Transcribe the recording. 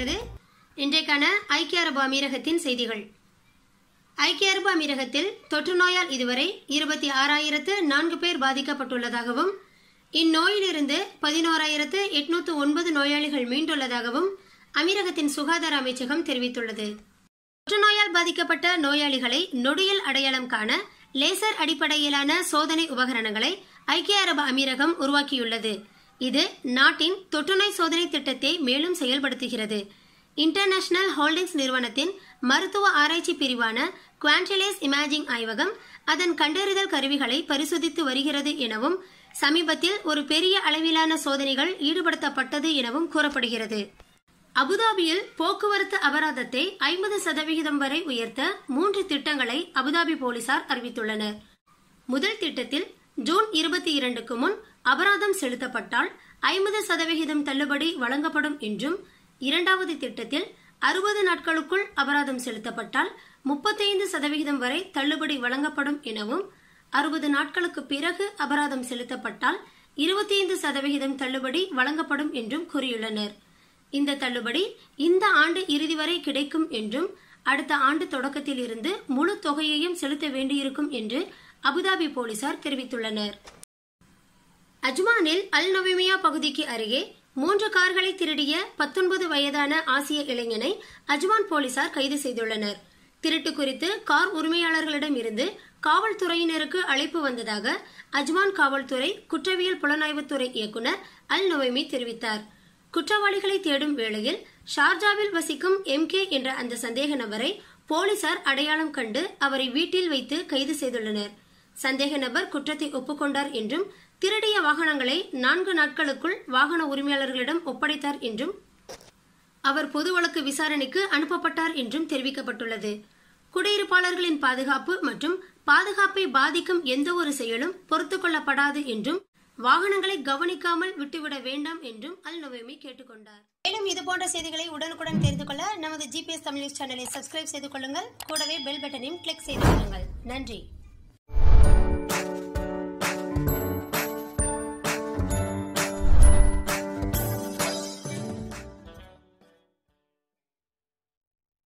தொடர்கிறது இன்றைக்கான ஐக்கிய அரபு அமீரகத்தின் செய்திகள் ஐக்கிய அரபு அமீரகத்தில் தொற்று நோயால் இதுவரை இருபத்தி ஆறாயிரத்து நான்கு பேர் பாதிக்கப்பட்டுள்ளதாகவும் இந்நோயிலிருந்து பதினோராயிரத்து எட்நூத்து ஒன்பது நோயாளிகள் மீண்டுள்ளதாகவும் அமீரகத்தின் சுகாதார அமைச்சகம் தெரிவித்துள்ளது தொற்றுநோயால் பாதிக்கப்பட்ட நோயாளிகளை நொடியில் அடையாளம் காண லேசர் அடிப்படையிலான சோதனை உபகரணங்களை ஐக்கிய அரபு அமீரகம் உருவாக்கியுள்ளது இது நாட்டின் தொற்றுநோய் சோதனை திட்டத்தை மேலும் செயல்படுத்துகிறது இன்டர்நேஷனல் ஹோல்டிங்ஸ் நிறுவனத்தின் மருத்துவ ஆராய்ச்சி பிரிவான குவான்டிலேஸ் இமேஜிங் ஆய்வகம் அதன் கண்டறிதல் கருவிகளை பரிசோதித்து வருகிறது எனவும் சமீபத்தில் ஒரு பெரிய அளவிலான சோதனைகள் ஈடுபடுத்தப்பட்டது எனவும் கூறப்படுகிறது அபுதாபியில் போக்குவரத்து அபராதத்தை ஐம்பது சதவிகிதம் வரை உயர்த்த மூன்று திட்டங்களை அபுதாபி போலீசார் அறிவித்துள்ளனர் முதல் திட்டத்தில் ஜூன் இருபத்தி இரண்டுக்கு முன் அபராதம் செலுத்தப்பட்டால் ஐம்பது சதவிகிதம் தள்ளுபடி வழங்கப்படும் என்றும் இரண்டாவது திட்டத்தில் அறுபது நாட்களுக்குள் அபராதம் செலுத்தப்பட்டால் முப்பத்தைந்து சதவிகிதம் வரை தள்ளுபடி வழங்கப்படும் எனவும் அறுபது நாட்களுக்கு பிறகு அபராதம் செலுத்தப்பட்டால் இருபத்தி ஐந்து சதவிகிதம் தள்ளுபடி வழங்கப்படும் என்றும் கூறியுள்ளனர் இந்த தள்ளுபடி இந்த ஆண்டு இறுதி வரை கிடைக்கும் என்றும் அடுத்த ஆண்டு தொடக்கத்தில் இருந்து முழு தொகையையும் செலுத்த வேண்டியிருக்கும் என்று அபுதாபி போலீசார் தெரிவித்துள்ளனர் அஜ்மானில் அல் நொவிமியா பகுதிக்கு அருகே மூன்று கார்களை திருடிய பத்தொன்பது வயதான ஆசிய இளைஞனை அஜ்வான் போலீசார் கைது செய்துள்ளனர் திருட்டு குறித்து கார் உரிமையாளர்களிடம் இருந்து காவல்துறையினருக்கு அழைப்பு வந்ததாக அஜ்மான் காவல்துறை குற்றவியல் புலனாய்வுத்துறை இயக்குநர் அல் நொவைமி தெரிவித்தார் குற்றவாளிகளை தேடும் வேளையில் ஷார்ஜாவில் வசிக்கும் எம் கே என்ற அந்த சந்தேக நபரை போலீசார் அடையாளம் கண்டு அவரை வீட்டில் வைத்து கைது செய்துள்ளனர் சந்தேக நபர் குற்றத்தை ஒப்புக்கொண்டார் என்றும் திருடிய வாகனங்களை நான்கு நாட்களுக்குள் வாகன உரிமையாளர்களிடம் ஒப்படைத்தார் என்றும் அவர் பொது வழக்கு விசாரணைக்கு அனுப்பப்பட்டார் என்றும் தெரிவிக்கப்பட்டுள்ளது குடியிருப்பாளர்களின் பாதுகாப்பு மற்றும் பாதுகாப்பை பாதிக்கும் எந்த ஒரு செயலும் பொறுத்துக்கொள்ளப்படாது என்றும் வாகனங்களை கவனிக்காமல் விட்டுவிட வேண்டாம் என்றும் அல் நவேமி கேட்டுக்கொண்டார் மேலும் இது போன்ற செய்திகளை உடனுக்குடன் தெரிந்து கொள்ள நமது ஜிபிஎஸ் தமிழ் நியூஸ் சேனலை சப்ஸ்கிரைப் செய்து கொள்ளுங்கள் கூடவே பெல் பட்டனையும் கிளிக் செய்து கொள்ளுங்கள் நன்றி